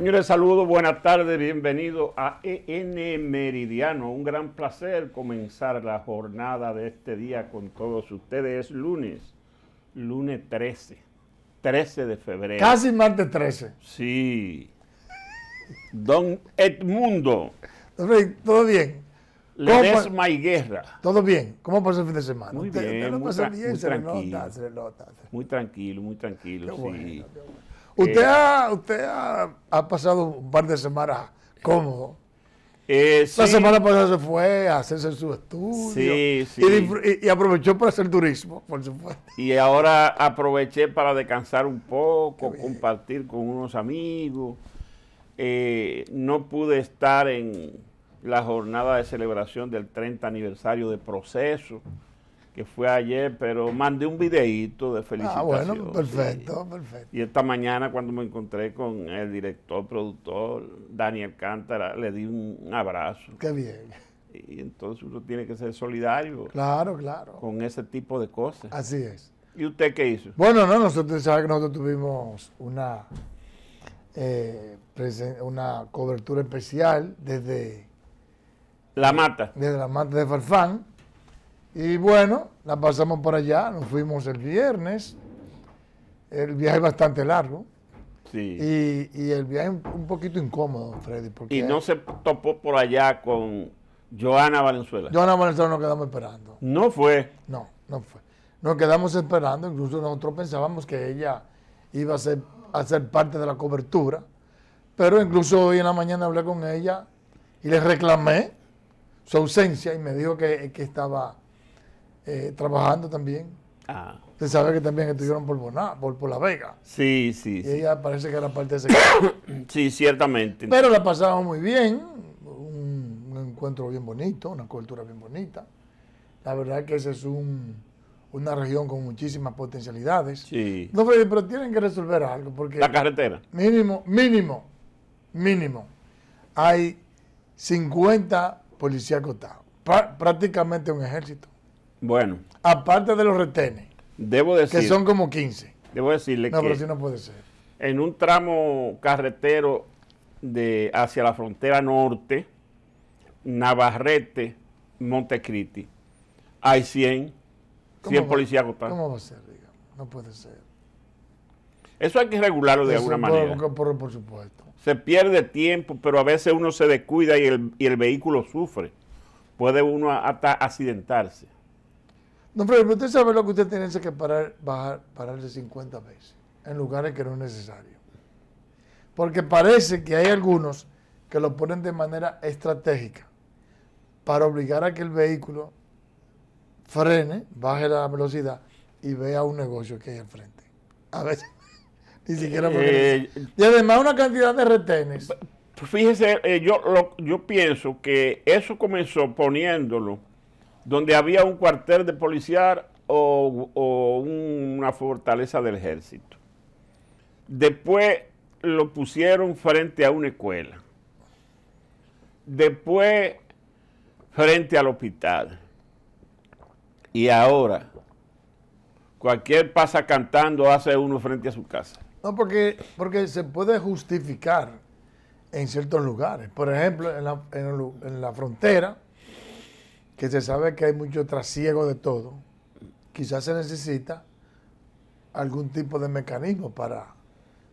Señores, saludos, buenas tardes, bienvenidos a EN Meridiano. Un gran placer comenzar la jornada de este día con todos ustedes. Es lunes, lunes 13, 13 de febrero. Casi martes 13. Sí. Don Edmundo. Todo bien. Ledesma y Guerra. Todo bien. ¿Cómo pasó el fin de semana? Muy bien. muy tranquilo, Muy tranquilo, muy tranquilo. Usted, eh, ha, pasado un par de semanas cómodo. Eh, eh La semana pasada se fue a hacerse su estudio. Y, aprovechó para hacer turismo, por supuesto. Y ahora aproveché para descansar un poco, compartir con unos amigos. Eh, no pude estar en la jornada de celebración del 30 aniversario de proceso fue ayer, pero mandé un videíto de ah, felicitaciones. Ah, bueno, perfecto, perfecto. Y esta mañana cuando me encontré con el director, productor, Daniel Cántara, le di un abrazo. Qué bien. Y entonces uno tiene que ser solidario. Claro, claro. Con ese tipo de cosas. Así es. ¿Y usted qué hizo? Bueno, no, nosotros, ¿sabe que nosotros tuvimos una, eh, una cobertura especial desde... La Mata. Desde la Mata de Farfán y bueno, la pasamos por allá, nos fuimos el viernes. El viaje es bastante largo. Sí. Y, el viaje un poquito incómodo, Freddy. y no se topó por allá con Joana Valenzuela. Joana Valenzuela nos quedamos esperando. No fue. No, no fue. Nos quedamos esperando, incluso nosotros pensábamos que ella iba a ser, parte de la cobertura, pero incluso hoy en la mañana hablé con ella y le reclamé su ausencia y me dijo que, que estaba eh, trabajando también. Ah. Se sabe que también estuvieron por por, La Vega. Sí, sí. Y ella parece que era parte de ese Sí, ciertamente. Pero la pasamos muy bien, un, encuentro bien bonito, una cultura bien bonita. La verdad que esa es un, una región con muchísimas potencialidades. Sí. No, pero tienen que resolver algo porque... La carretera. Mínimo, mínimo, mínimo. Hay 50 policías acotados. Prácticamente un ejército. Bueno. Aparte de los retenes. Debo decir. Que son como 15. Debo decirle que. No, pero no puede ser. En un tramo carretero de hacia la frontera norte, Navarrete, Montecristi, hay 100, 100 policías agotados. ¿Cómo va a ser, No puede ser. Eso hay que regularlo de alguna manera. Por, por, supuesto. Se pierde tiempo, pero a veces uno se descuida y el, y el vehículo sufre. Puede uno hasta accidentarse. No, pero usted sabe lo que usted tiene que parar, bajar, pararse 50 veces en lugares que no es necesario. Porque parece que hay algunos que lo ponen de manera estratégica para obligar a que el vehículo frene, baje la velocidad y vea un negocio que hay al frente. A veces, ni siquiera eh, y además una cantidad de retenes. Fíjese, eh, yo, yo pienso que eso comenzó poniéndolo donde había un cuartel de policía o, una fortaleza del ejército. Después lo pusieron frente a una escuela. Después frente al hospital. Y ahora, cualquier pasa cantando hace uno frente a su casa. No, porque, porque se puede justificar en ciertos lugares. Por ejemplo, en la frontera que se sabe que hay mucho trasiego de todo, quizás se necesita algún tipo de mecanismo para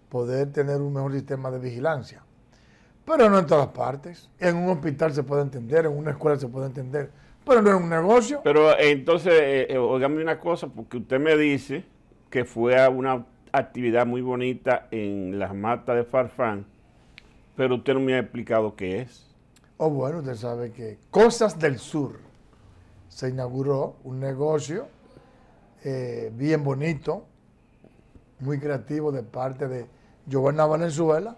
poder tener un mejor sistema de vigilancia. Pero no en todas partes. En un hospital se puede entender, en una escuela se puede entender, pero no en un negocio. Pero eh, entonces, eh, eh, una cosa, porque usted me dice que fue a una actividad muy bonita en las matas de Farfán, pero usted no me ha explicado qué es. Oh, bueno, usted sabe que Cosas del Sur se inauguró un negocio eh, bien bonito, muy creativo de parte de Giovanna Valenzuela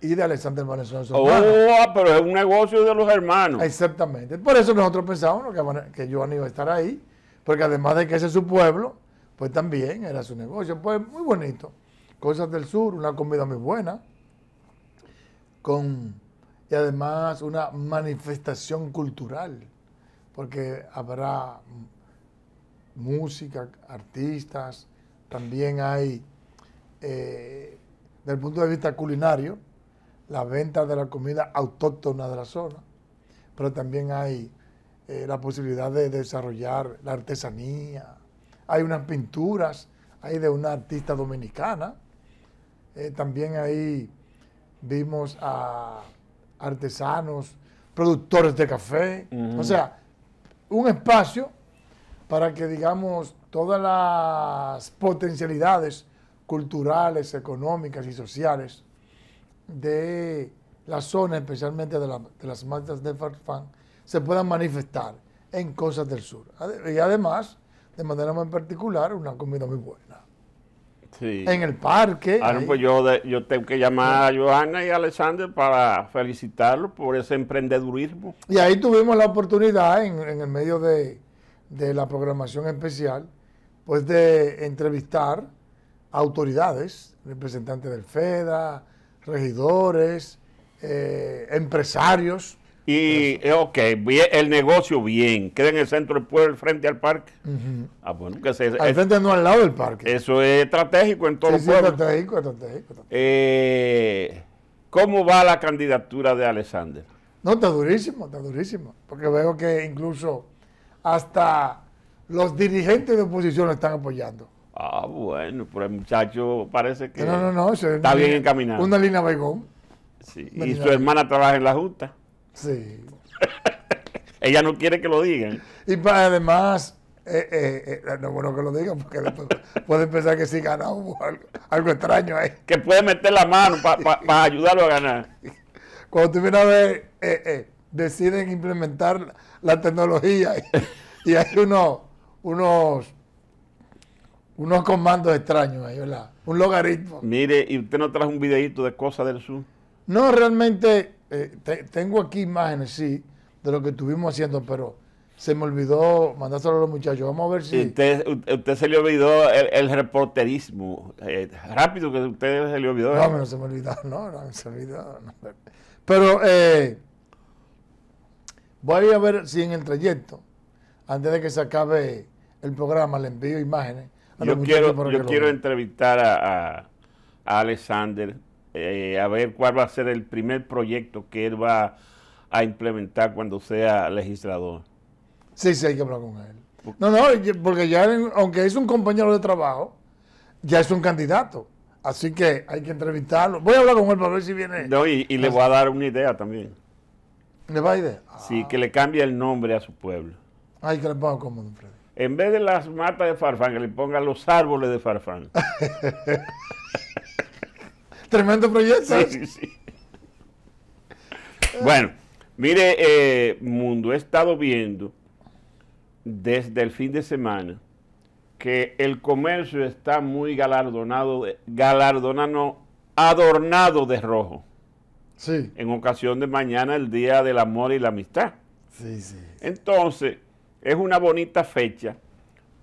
y de Alexander Valenzuela. Oh, ah, pero es un negocio de los hermanos. Exactamente. Por eso nosotros pensábamos que, que iba a estar ahí, porque además de que ese es su pueblo, pues también era su negocio. Pues muy bonito. Cosas del Sur, una comida muy buena, con, y además una manifestación cultural porque habrá música, artistas, también hay, eh, desde el punto de vista culinario, la venta de la comida autóctona de la zona, pero también hay eh, la posibilidad de desarrollar la artesanía, hay unas pinturas, hay de una artista dominicana, eh, también ahí vimos a artesanos, productores de café, o sea, un espacio para que, digamos, todas las potencialidades culturales, económicas y sociales de la zona, especialmente de, las marchas de Farfán, se puedan manifestar en Cosas del Sur. Y además, de manera muy particular, una comida muy buena en el parque. Ah, pues yo, yo tengo que llamar a ah. Johanna y a Alexander para felicitarlos por ese emprendedurismo. Y ahí tuvimos la oportunidad, en, el medio de, la programación especial, pues de entrevistar autoridades, representantes del FEDA, regidores, eh, empresarios y, eh, ok, bien, el negocio bien. Queda en el centro del pueblo, frente al parque. ah, bueno, qué sé al frente no, al lado del parque. Eso es estratégico en todo el pueblo. estratégico, estratégico. Eh, ¿Cómo va la candidatura de Alexander? No, está durísimo, está durísimo. Porque veo que incluso hasta los dirigentes de oposición lo están apoyando. Ah, bueno, pero el muchacho parece que no, no, no, está bien encaminado. Una línea vegón Sí. y su hermana trabaja en la Junta. Sí. Ella no quiere que lo digan. Y para, además, eh, eh, eh, no es bueno que lo digan porque pueden pensar que si ganamos algo, extraño ahí. Que puede meter la mano para ayudarlo a ganar. Cuando tú vienes a ver, deciden implementar la tecnología y, hay unos unos comandos extraños ahí, ¿verdad? Un logaritmo. Mire, ¿y usted no trajo un videito de cosas del sur? No, realmente eh, tengo aquí imágenes, sí, de lo que estuvimos haciendo, pero se me olvidó mandárselo a los muchachos. Vamos a ver si. Usted, se le olvidó el, reporterismo. Eh, rápido que usted se le olvidó. No, no se me olvidó, no, no se me olvidó. Pero eh, voy a ver si en el trayecto, antes de que se acabe el programa, le envío imágenes. yo quiero, yo quiero entrevistar a, a Alexander eh, a ver cuál va a ser el primer proyecto que él va a implementar cuando sea legislador. Sí, sí, hay que hablar con él. No, no, porque ya, aunque es un compañero de trabajo, ya es un candidato. Así que hay que entrevistarlo. Voy a hablar con él para ver si viene. y, le voy a dar una idea también. ¿Le va a idea? Sí, ah. que le cambie el nombre a su pueblo. Ay, que le ponga como En vez de las matas de farfán, que le ponga los árboles de farfán. Tremendo proyecto. Sí, sí, sí. bueno, mire, eh, Mundo, he estado viendo desde el fin de semana que el comercio está muy galardonado, galardonado, adornado de rojo. Sí. En ocasión de mañana, el Día del Amor y la Amistad. Sí, sí. Entonces, es una bonita fecha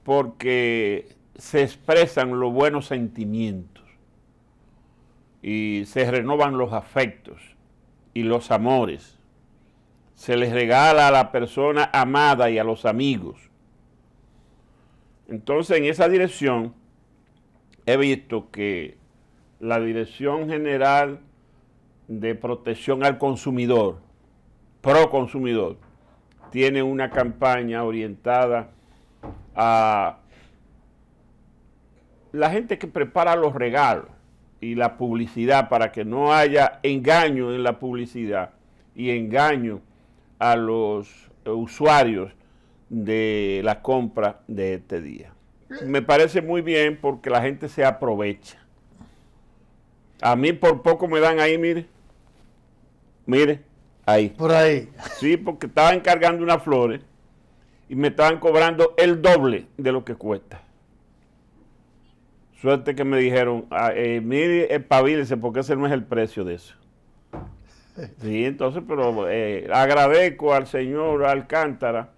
porque se expresan los buenos sentimientos y se renovan los afectos y los amores. Se les regala a la persona amada y a los amigos. Entonces, en esa dirección, he visto que la Dirección General de Protección al Consumidor, pro consumidor, tiene una campaña orientada a la gente que prepara los regalos y la publicidad para que no haya engaño en la publicidad y engaño a los usuarios de la compra de este día. Me parece muy bien porque la gente se aprovecha. A mí por poco me dan ahí, mire. Mire, ahí. Por ahí. Sí, porque estaba cargando unas flores y me estaban cobrando el doble de lo que cuesta. Suerte que me dijeron, ah, eh, mire, porque ese no es el precio de eso. Sí, entonces, pero eh, agradezco al señor Alcántara,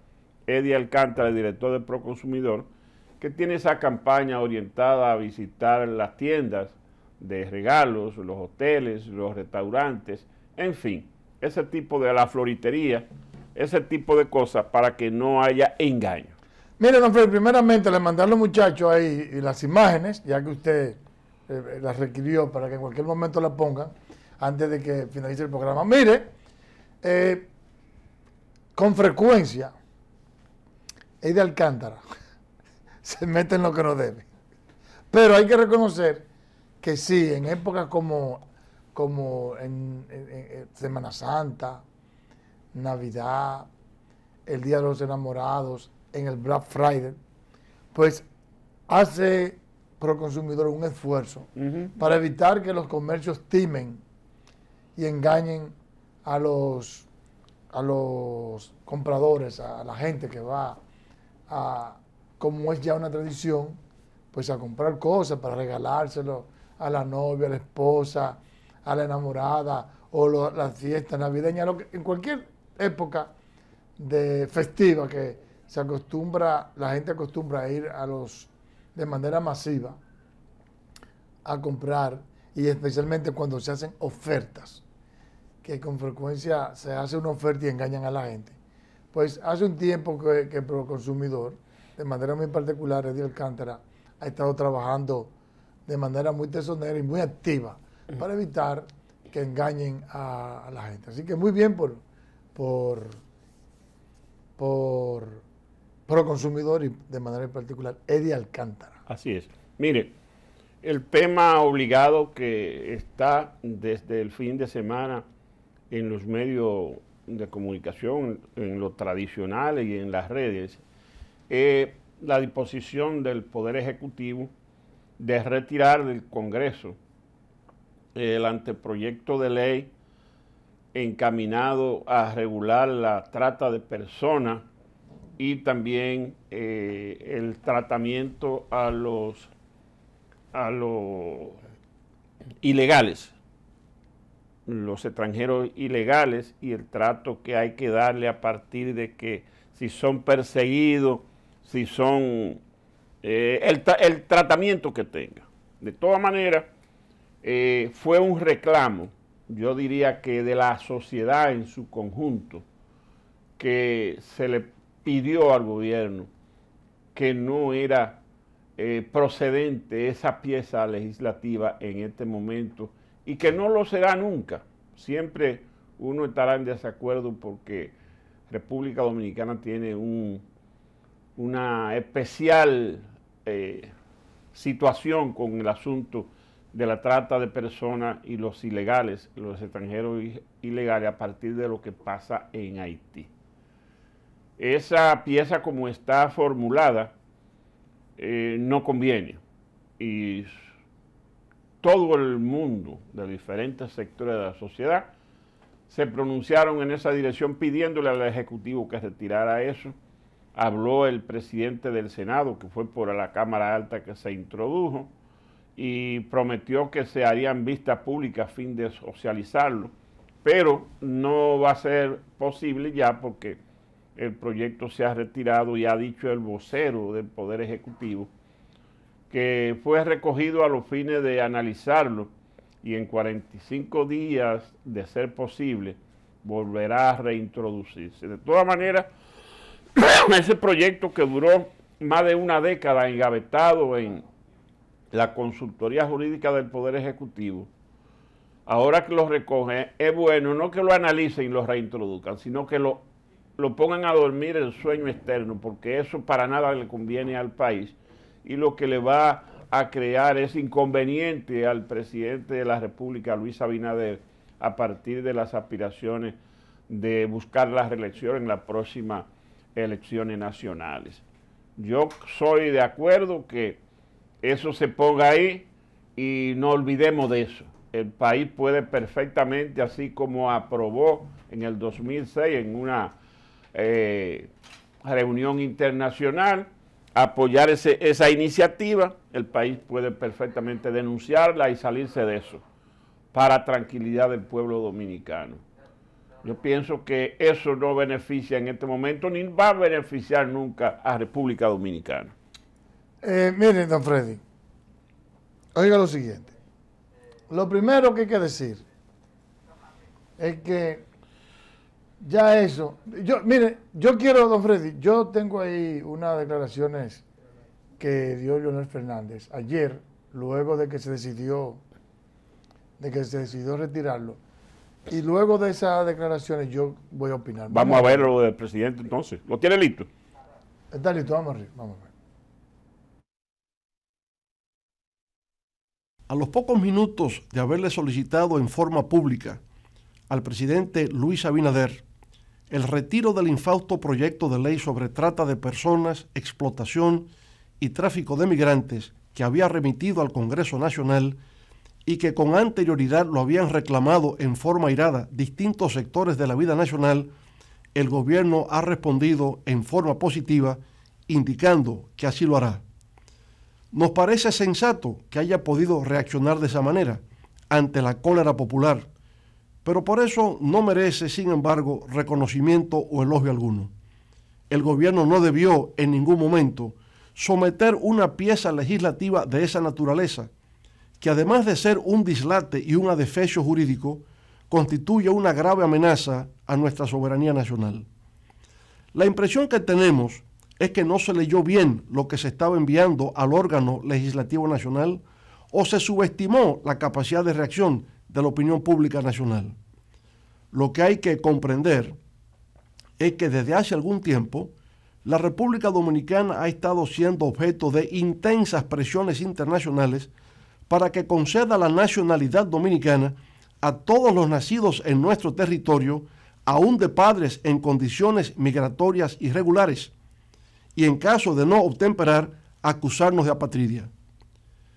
Eddie Alcántara, el director de Proconsumidor, que tiene esa campaña orientada a visitar las tiendas de regalos, los hoteles, los restaurantes, en fin, ese tipo de la floritería, ese tipo de cosas para que no haya engaño. Mire, don Freddy, primeramente le mandé a los muchachos ahí las imágenes, ya que usted eh, las requirió para que en cualquier momento las pongan antes de que finalice el programa. Mire, eh, con frecuencia, es de Alcántara se mete en lo que no debe. Pero hay que reconocer que sí, en épocas como, como en Semana Santa, Navidad, el Día de los Enamorados, en el Black Friday, pues hace consumidor un esfuerzo para evitar que los comercios timen y engañen a los, a los compradores, a la gente que va a, como es ya una tradición, pues a comprar cosas para regalárselo a la novia, a la esposa, a la enamorada o las la fiesta navideña, en cualquier época de festiva que se acostumbra, la gente acostumbra a ir a los, de manera masiva, a comprar, y especialmente cuando se hacen ofertas, que con frecuencia se hace una oferta y engañan a la gente. Pues hace un tiempo que, el Proconsumidor, de manera muy particular, Eddie Alcántara, ha estado trabajando de manera muy tesonera y muy activa para evitar que engañen a, a, la gente. Así que muy bien por, por, por Proconsumidor y de manera en particular Eddie Alcántara. Así es. Mire, el tema obligado que está desde el fin de semana en los medios de comunicación, en lo tradicional y en las redes, es la disposición del Poder Ejecutivo de retirar del Congreso el anteproyecto de ley encaminado a regular la trata de personas y también eh, el tratamiento a los, a los ilegales, los extranjeros ilegales y el trato que hay que darle a partir de que si son perseguidos, si son eh, el, tratamiento que tenga. De todas maneras, eh, fue un reclamo, yo diría que de la sociedad en su conjunto, que se le pidió al gobierno que no era eh, procedente esa pieza legislativa en este momento y que no lo será nunca. Siempre uno estará en desacuerdo porque República Dominicana tiene una especial eh, situación con el asunto de la trata de personas y los ilegales, los extranjeros ilegales a partir de lo que pasa en Haití esa pieza como está formulada eh, no conviene. Y todo el mundo de diferentes sectores de la sociedad se pronunciaron en esa dirección pidiéndole al Ejecutivo que retirara eso. Habló el presidente del Senado, que fue por la Cámara Alta que se introdujo, y prometió que se harían vistas públicas a fin de socializarlo, pero no va a ser posible ya porque el proyecto se ha retirado y ha dicho el vocero del Poder Ejecutivo que fue recogido a los fines de analizarlo y en 45 días, de ser posible, volverá a reintroducirse. De todas maneras, ese proyecto que duró más de una década engavetado en la consultoría jurídica del Poder Ejecutivo, ahora que lo recoge, es bueno no que lo analicen y lo reintroduzcan, sino que lo lo pongan a dormir el sueño externo, porque eso para nada le conviene al país y lo que le va a crear es inconveniente al presidente de la República, Luis Abinader, a partir de las aspiraciones de buscar la reelección en las próximas elecciones nacionales. Yo soy de acuerdo que eso se ponga ahí y no olvidemos de eso. El país puede perfectamente, así como aprobó en el 2006 en una eh, reunión internacional, apoyar esa iniciativa, el país puede perfectamente denunciarla y salirse de eso, para tranquilidad del pueblo dominicano. Yo pienso que eso no beneficia en este momento, ni va a beneficiar nunca a República Dominicana. Eh, miren, don Freddy, oiga lo siguiente. Lo primero que hay que decir es que ya eso. Yo, mire, yo quiero, don Freddy, yo tengo ahí unas declaraciones que dio Leonel Fernández ayer, luego de que se decidió, de que se decidió retirarlo. Y luego de esas declaraciones yo voy a opinar. Vamos a ver lo del presidente entonces. ¿Lo tiene listo? Está listo, vamos a Vamos a, ver. a los pocos minutos de haberle solicitado en forma pública al presidente Luis Abinader el retiro del infausto proyecto de ley sobre trata de personas, explotación y tráfico de migrantes que había remitido al Congreso Nacional y que con anterioridad lo habían reclamado en forma irada distintos sectores de la vida nacional, el gobierno ha respondido en forma positiva, indicando que así lo hará. Nos parece sensato que haya podido reaccionar de esa manera ante la cólera popular pero por eso no merece, sin embargo, reconocimiento o elogio alguno. El gobierno no debió en ningún momento someter una pieza legislativa de esa naturaleza, que además de ser un dislate y un adefecho jurídico, constituye una grave amenaza a nuestra soberanía nacional. La impresión que tenemos es que no se leyó bien lo que se estaba enviando al órgano legislativo nacional o se subestimó la capacidad de reacción de la opinión pública nacional. Lo que hay que comprender es que desde hace algún tiempo la República Dominicana ha estado siendo objeto de intensas presiones internacionales para que conceda la nacionalidad dominicana a todos los nacidos en nuestro territorio, aún de padres en condiciones migratorias irregulares, y en caso de no obtemperar, acusarnos de apatridia.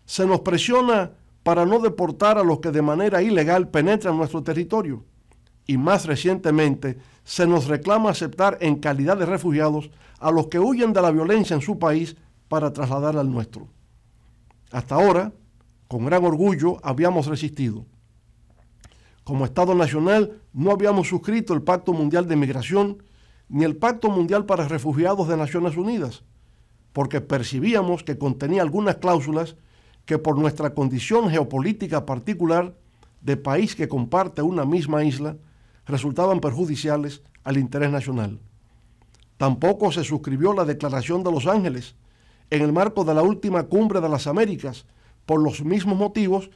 Se nos presiona para no deportar a los que de manera ilegal penetran nuestro territorio. Y más recientemente se nos reclama aceptar en calidad de refugiados a los que huyen de la violencia en su país para trasladar al nuestro. Hasta ahora, con gran orgullo, habíamos resistido. Como Estado Nacional no habíamos suscrito el Pacto Mundial de Migración ni el Pacto Mundial para Refugiados de Naciones Unidas, porque percibíamos que contenía algunas cláusulas que por nuestra condición geopolítica particular de país que comparte una misma isla resultaban perjudiciales al interés nacional. Tampoco se suscribió la Declaración de Los Ángeles en el marco de la última cumbre de las Américas por los mismos motivos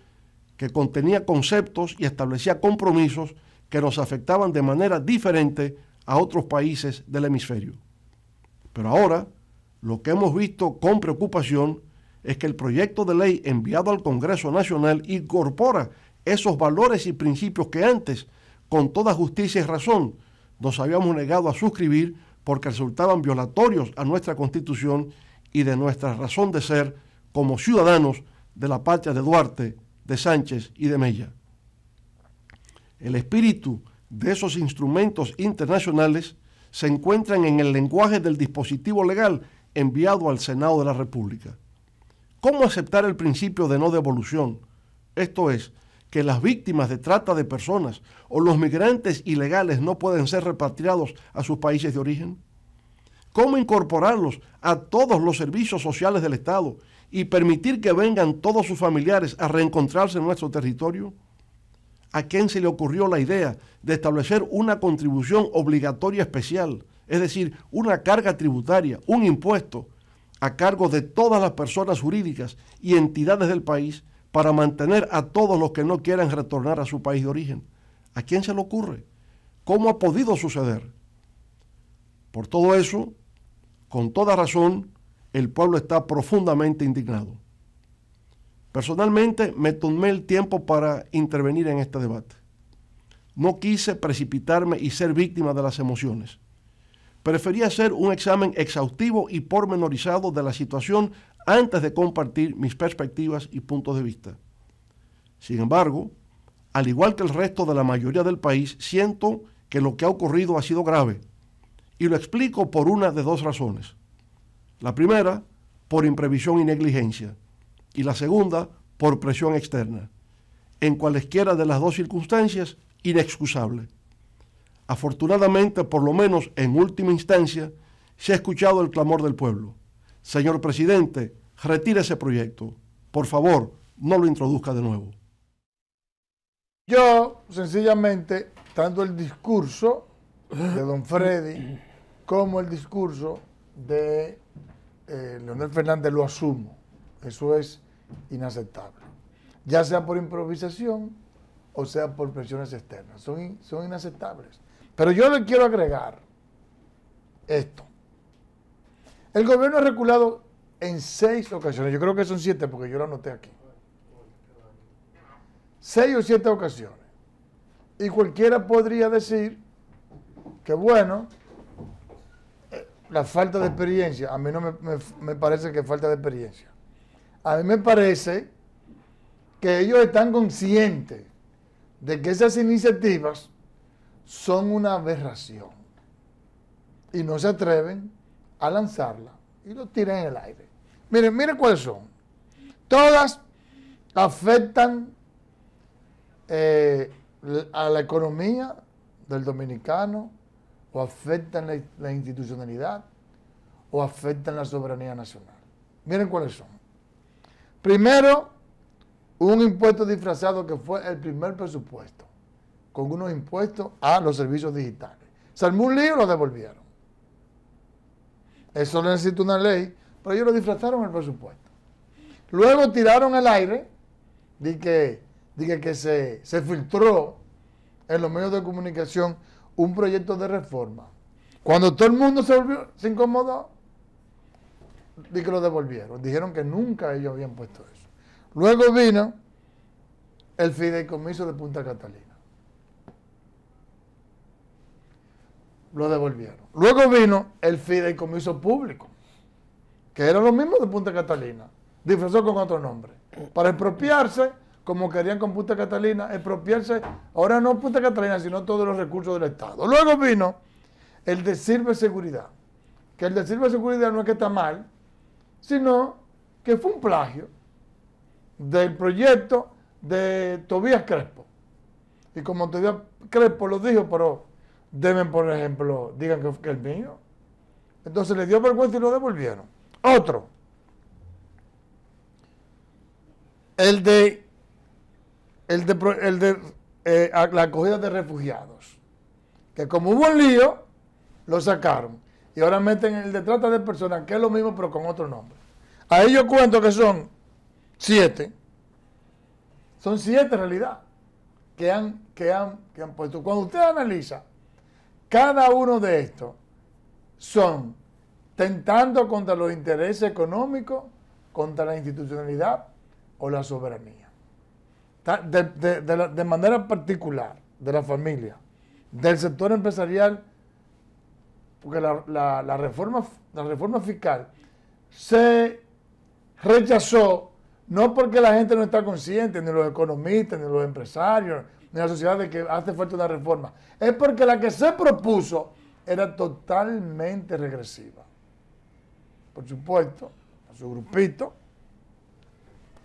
que contenía conceptos y establecía compromisos que nos afectaban de manera diferente a otros países del hemisferio. Pero ahora, lo que hemos visto con preocupación es que el proyecto de ley enviado al Congreso Nacional incorpora esos valores y principios que antes, con toda justicia y razón, nos habíamos negado a suscribir porque resultaban violatorios a nuestra Constitución y de nuestra razón de ser como ciudadanos de la patria de Duarte, de Sánchez y de Mella. El espíritu de esos instrumentos internacionales se encuentran en el lenguaje del dispositivo legal enviado al Senado de la República. ¿Cómo aceptar el principio de no devolución? Esto es, que las víctimas de trata de personas o los migrantes ilegales no pueden ser repatriados a sus países de origen. ¿Cómo incorporarlos a todos los servicios sociales del Estado y permitir que vengan todos sus familiares a reencontrarse en nuestro territorio? ¿A quién se le ocurrió la idea de establecer una contribución obligatoria especial, es decir, una carga tributaria, un impuesto, a cargo de todas las personas jurídicas y entidades del país para mantener a todos los que no quieran retornar a su país de origen. ¿A quién se le ocurre? ¿Cómo ha podido suceder? Por todo eso, con toda razón, el pueblo está profundamente indignado. Personalmente me tomé el tiempo para intervenir en este debate. No quise precipitarme y ser víctima de las emociones prefería hacer un examen exhaustivo y pormenorizado de la situación antes de compartir mis perspectivas y puntos de vista. Sin embargo, al igual que el resto de la mayoría del país, siento que lo que ha ocurrido ha sido grave. Y lo explico por una de dos razones. La primera, por imprevisión y negligencia. Y la segunda, por presión externa. En cualesquiera de las dos circunstancias, inexcusable. Afortunadamente, por lo menos en última instancia, se ha escuchado el clamor del pueblo. Señor presidente, retire ese proyecto. Por favor, no lo introduzca de nuevo. Yo, sencillamente, tanto el discurso de don Freddy como el discurso de eh, Leonel Fernández lo asumo. Eso es inaceptable. Ya sea por improvisación o sea por presiones externas. Son, son inaceptables. Pero yo le quiero agregar esto. El gobierno ha reculado en seis ocasiones, yo creo que son siete porque yo lo anoté aquí. Seis o siete ocasiones. Y cualquiera podría decir que bueno, eh, la falta de experiencia, a mí no me, me parece que falta de experiencia. A mí me parece que ellos están conscientes de que esas iniciativas son una aberración y no se atreven a lanzarla y lo tiran en el aire. Miren, miren cuáles son. Todas afectan eh, a la economía del dominicano o afectan la institucionalidad o afectan la soberanía nacional. Miren cuáles son. Primero, un impuesto disfrazado que fue el primer presupuesto con unos impuestos a los servicios digitales. Salmó un lío, lo devolvieron. Eso necesita una ley, pero ellos lo disfrazaron el presupuesto. Luego tiraron el aire, dije que, que, se, filtró en los medios de comunicación un proyecto de reforma. Cuando todo el mundo se, volvió, se incomodó, di que lo devolvieron. Dijeron que nunca ellos habían puesto eso. Luego vino el fideicomiso de Punta Catalina. lo devolvieron. Luego vino el fideicomiso público, que era lo mismo de Punta Catalina, disfrazó con otro nombre, para expropiarse, como querían con Punta Catalina, expropiarse, ahora no Punta Catalina, sino todos los recursos del Estado. Luego vino el de Sirve Seguridad, que el de Sirve Seguridad no es que está mal, sino que fue un plagio del proyecto de Tobías Crespo. Y como Tobías Crespo lo dijo, pero deben, por ejemplo, digan que, es el mío. Entonces le dio vergüenza y lo devolvieron. Otro. El de, el de, eh, la acogida de refugiados. Que como hubo un lío, lo sacaron. Y ahora meten el de trata de personas, que es lo mismo, pero con otro nombre. a yo cuento que son siete. Son siete en realidad. Que han, que han, que han puesto. Cuando usted analiza cada uno de estos son tentando contra los intereses económicos, contra la institucionalidad o la soberanía. De, manera particular, de la familia, del sector empresarial, porque la, reforma, la reforma fiscal se rechazó no porque la gente no está consciente, ni los economistas, ni los empresarios, de la sociedad de que hace falta una reforma. Es porque la que se propuso era totalmente regresiva. Por supuesto, a su grupito,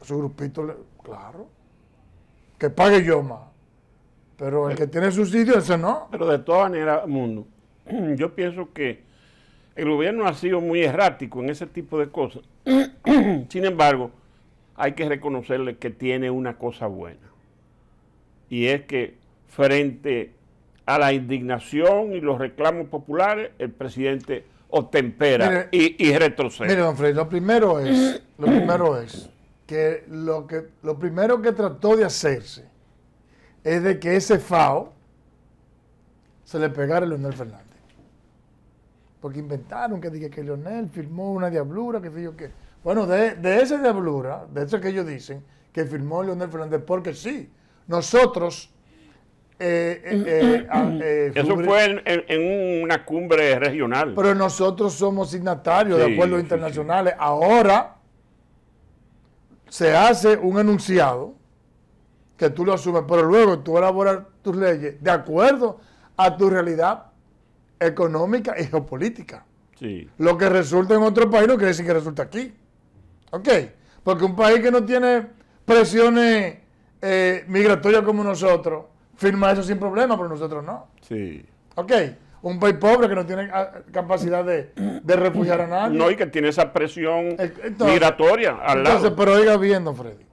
a su grupito, claro, que pague yo más. Pero el que eh, tiene subsidio, ese no. Pero de todas maneras, Mundo, yo pienso que el gobierno ha sido muy errático en ese tipo de cosas. Sin embargo, hay que reconocerle que tiene una cosa buena y es que frente a la indignación y los reclamos populares, el presidente obtempera y, retrocede. Mire, don Fred, lo primero es, lo primero es que lo, que lo primero que trató de hacerse es de que ese FAO se le pegara a Leonel Fernández. Porque inventaron que dije que Leonel firmó una diablura, que dijo que Bueno, de, de esa diablura, de eso que ellos dicen, que firmó Leonel Fernández, porque sí, nosotros... Eh, eh, eh, Eso fue en, una cumbre regional. Pero nosotros somos signatarios de acuerdos internacionales. Ahora se hace un enunciado que tú lo asumes, pero luego tú elaboras tus leyes de acuerdo a tu realidad económica y geopolítica. Sí. Lo que resulta en otro país no quiere decir que resulta aquí. ¿Ok? Porque un país que no tiene presiones eh, migratoria como nosotros firma eso sin problema, pero nosotros no. Sí. Ok. Un país pobre que no tiene ah, capacidad de, refugiar a nadie. No, y que tiene esa presión eh, migratoria al entonces, pero oiga viendo Freddy.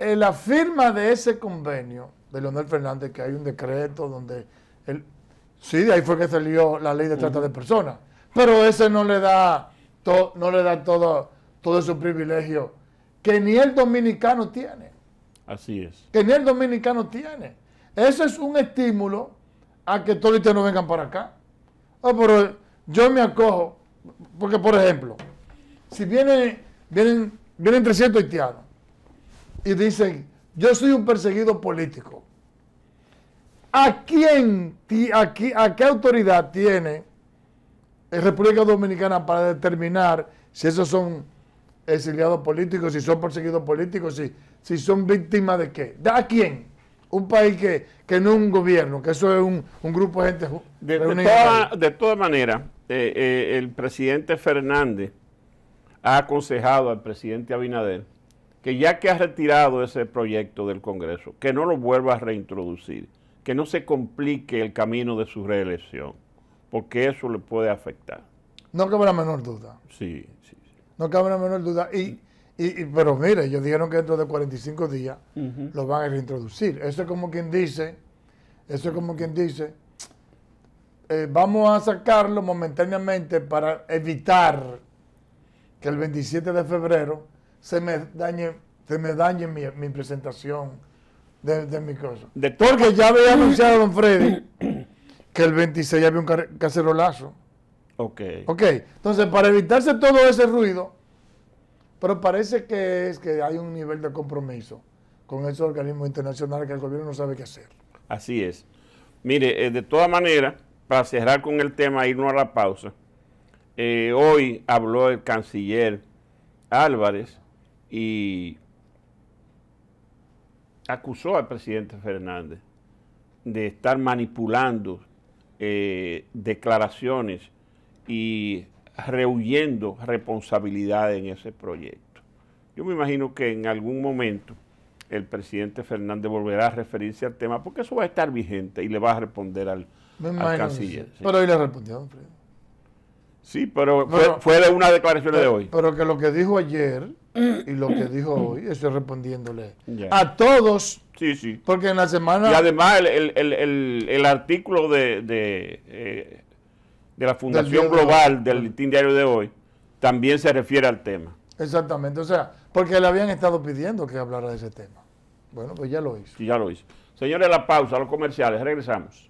En la firma de ese convenio de Leonel Fernández, que hay un decreto donde él, sí, de ahí fue que salió la ley de trata de personas, pero ese no le da, no le da todo, todo su privilegio que ni el dominicano tiene. Así es. Que ni el dominicano tiene. Eso es un estímulo a que todos ustedes no vengan para acá. Oh, pero yo me acojo, porque por ejemplo, si vienen, vienen, vienen 300 haitianos y dicen, yo soy un perseguido político, ¿a quién, a qué autoridad tiene la República Dominicana para determinar si esos son exiliados políticos, si son perseguidos políticos, si, si son víctimas de qué. ¿De a quién? Un país que, que no es un gobierno, que eso es un, grupo de gente. De, de toda, manera, eh, eh, el presidente Fernández ha aconsejado al presidente Abinader que ya que ha retirado ese proyecto del Congreso, que no lo vuelva a reintroducir, que no se complique el camino de su reelección, porque eso le puede afectar. No cabe la menor duda. Sí, sí. No cabe la menor duda. Y, y, pero mire, ellos dijeron que dentro de 45 días lo van a reintroducir. Eso es como quien dice, eso es como quien dice, eh, vamos a sacarlo momentáneamente para evitar que el 27 de febrero se me dañe, se me dañe mi, presentación de, mi cosa. De Porque ya había anunciado don Freddy que el 26 había un cacerolazo. Ok. entonces para evitarse todo ese ruido, pero parece que es que hay un nivel de compromiso con esos organismos internacionales que el gobierno no sabe qué hacer. Así es. Mire, eh, de todas maneras, para cerrar con el tema, irnos a la pausa, eh, hoy habló el canciller Álvarez y acusó al presidente Fernández de estar manipulando eh, declaraciones y rehuyendo responsabilidad en ese proyecto. Yo me imagino que en algún momento el presidente Fernández volverá a referirse al tema porque eso va a estar vigente y le va a responder al, al canciller. Pero hoy le respondió, Sí, pero fue, una declaración de hoy. Pero que lo que dijo ayer y lo que dijo hoy, estoy respondiéndole a todos. Sí, sí. Porque en la semana... Y además el, artículo de, eh, de la Fundación Global del Listín Diario de hoy también se refiere al tema. Exactamente, o sea, porque le habían estado pidiendo que hablara de ese tema. Bueno, pues ya lo hizo. ya lo hizo. Señores, la pausa, los comerciales, regresamos.